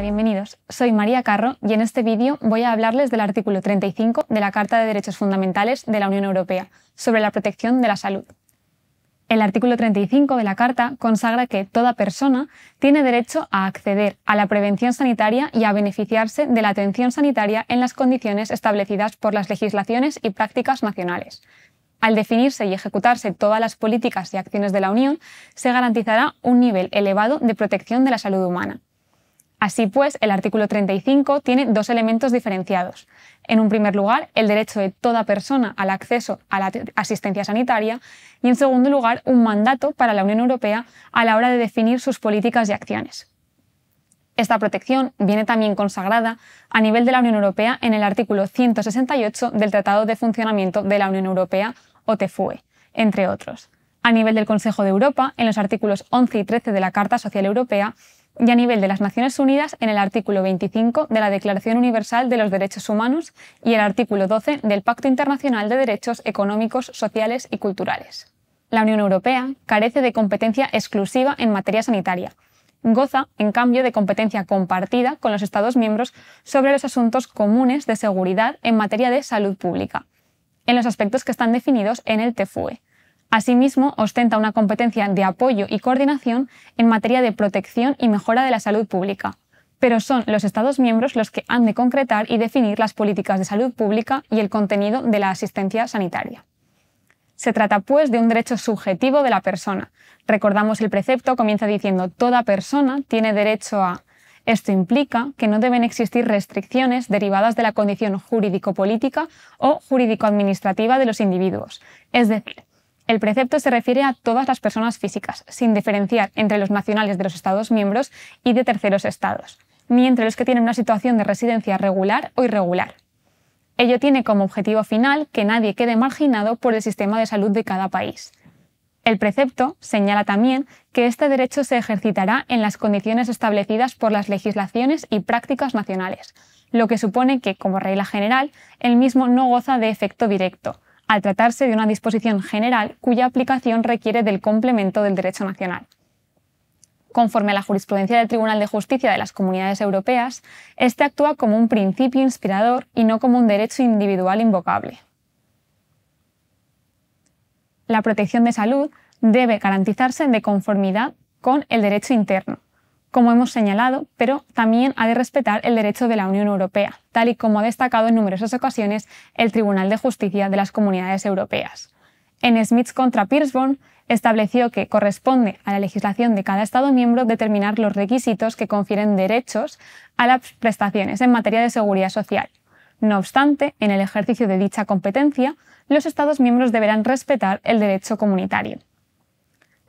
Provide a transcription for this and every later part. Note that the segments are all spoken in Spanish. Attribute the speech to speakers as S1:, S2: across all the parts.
S1: bienvenidos. Soy María Carro y en este vídeo voy a hablarles del artículo 35 de la Carta de Derechos Fundamentales de la Unión Europea sobre la protección de la salud. El artículo 35 de la Carta consagra que toda persona tiene derecho a acceder a la prevención sanitaria y a beneficiarse de la atención sanitaria en las condiciones establecidas por las legislaciones y prácticas nacionales. Al definirse y ejecutarse todas las políticas y acciones de la Unión, se garantizará un nivel elevado de protección de la salud humana. Así pues, el artículo 35 tiene dos elementos diferenciados. En un primer lugar, el derecho de toda persona al acceso a la asistencia sanitaria y, en segundo lugar, un mandato para la Unión Europea a la hora de definir sus políticas y acciones. Esta protección viene también consagrada a nivel de la Unión Europea en el artículo 168 del Tratado de Funcionamiento de la Unión Europea, o TFUE, entre otros. A nivel del Consejo de Europa, en los artículos 11 y 13 de la Carta Social Europea, y a nivel de las Naciones Unidas en el artículo 25 de la Declaración Universal de los Derechos Humanos y el artículo 12 del Pacto Internacional de Derechos Económicos, Sociales y Culturales. La Unión Europea carece de competencia exclusiva en materia sanitaria. Goza, en cambio, de competencia compartida con los Estados miembros sobre los asuntos comunes de seguridad en materia de salud pública, en los aspectos que están definidos en el TFUE Asimismo, ostenta una competencia de apoyo y coordinación en materia de protección y mejora de la salud pública, pero son los Estados miembros los que han de concretar y definir las políticas de salud pública y el contenido de la asistencia sanitaria. Se trata, pues, de un derecho subjetivo de la persona. Recordamos el precepto, comienza diciendo, toda persona tiene derecho a... Esto implica que no deben existir restricciones derivadas de la condición jurídico-política o jurídico-administrativa de los individuos, es decir, el precepto se refiere a todas las personas físicas, sin diferenciar entre los nacionales de los Estados miembros y de terceros estados, ni entre los que tienen una situación de residencia regular o irregular. Ello tiene como objetivo final que nadie quede marginado por el sistema de salud de cada país. El precepto señala también que este derecho se ejercitará en las condiciones establecidas por las legislaciones y prácticas nacionales, lo que supone que, como regla general, el mismo no goza de efecto directo, al tratarse de una disposición general cuya aplicación requiere del complemento del derecho nacional. Conforme a la jurisprudencia del Tribunal de Justicia de las Comunidades Europeas, este actúa como un principio inspirador y no como un derecho individual invocable. La protección de salud debe garantizarse de conformidad con el derecho interno, como hemos señalado, pero también ha de respetar el derecho de la Unión Europea, tal y como ha destacado en numerosas ocasiones el Tribunal de Justicia de las Comunidades Europeas. En Smith contra Pierceborn estableció que corresponde a la legislación de cada Estado miembro determinar los requisitos que confieren derechos a las prestaciones en materia de seguridad social. No obstante, en el ejercicio de dicha competencia, los Estados miembros deberán respetar el derecho comunitario.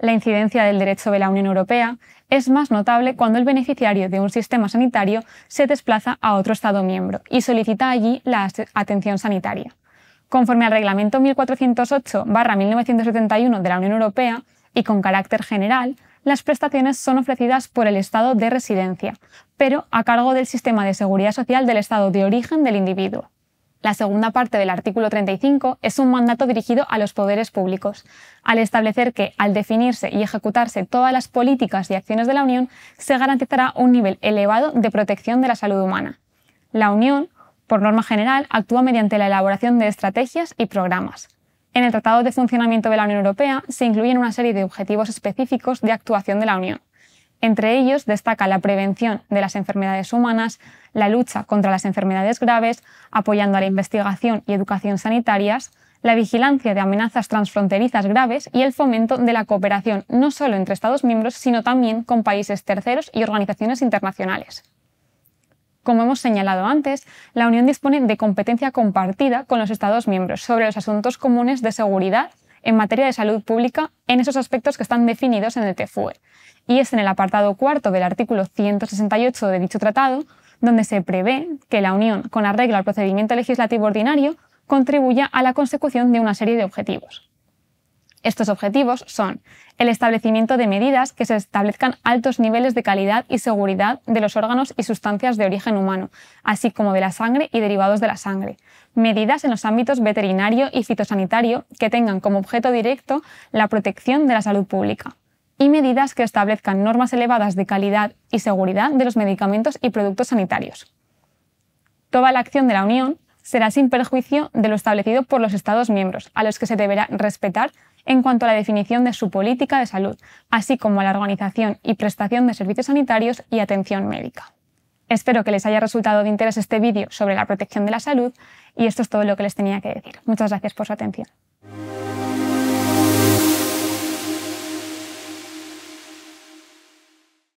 S1: La incidencia del derecho de la Unión Europea es más notable cuando el beneficiario de un sistema sanitario se desplaza a otro Estado miembro y solicita allí la atención sanitaria. Conforme al Reglamento 1408-1971 de la Unión Europea y con carácter general, las prestaciones son ofrecidas por el Estado de residencia, pero a cargo del sistema de seguridad social del Estado de origen del individuo. La segunda parte del artículo 35 es un mandato dirigido a los poderes públicos, al establecer que, al definirse y ejecutarse todas las políticas y acciones de la Unión, se garantizará un nivel elevado de protección de la salud humana. La Unión, por norma general, actúa mediante la elaboración de estrategias y programas. En el Tratado de Funcionamiento de la Unión Europea se incluyen una serie de objetivos específicos de actuación de la Unión. Entre ellos destaca la prevención de las enfermedades humanas, la lucha contra las enfermedades graves, apoyando a la investigación y educación sanitarias, la vigilancia de amenazas transfronterizas graves y el fomento de la cooperación no solo entre Estados miembros, sino también con países terceros y organizaciones internacionales. Como hemos señalado antes, la Unión dispone de competencia compartida con los Estados miembros sobre los asuntos comunes de seguridad, en materia de salud pública en esos aspectos que están definidos en el TFUE. Y es en el apartado cuarto del artículo 168 de dicho tratado donde se prevé que la Unión, con arreglo al procedimiento legislativo ordinario, contribuya a la consecución de una serie de objetivos. Estos objetivos son el establecimiento de medidas que se establezcan altos niveles de calidad y seguridad de los órganos y sustancias de origen humano, así como de la sangre y derivados de la sangre. Medidas en los ámbitos veterinario y fitosanitario que tengan como objeto directo la protección de la salud pública. Y medidas que establezcan normas elevadas de calidad y seguridad de los medicamentos y productos sanitarios. Toda la acción de la Unión será sin perjuicio de lo establecido por los Estados miembros, a los que se deberá respetar en cuanto a la definición de su política de salud, así como a la organización y prestación de servicios sanitarios y atención médica. Espero que les haya resultado de interés este vídeo sobre la protección de la salud y esto es todo lo que les tenía que decir. Muchas gracias por su atención.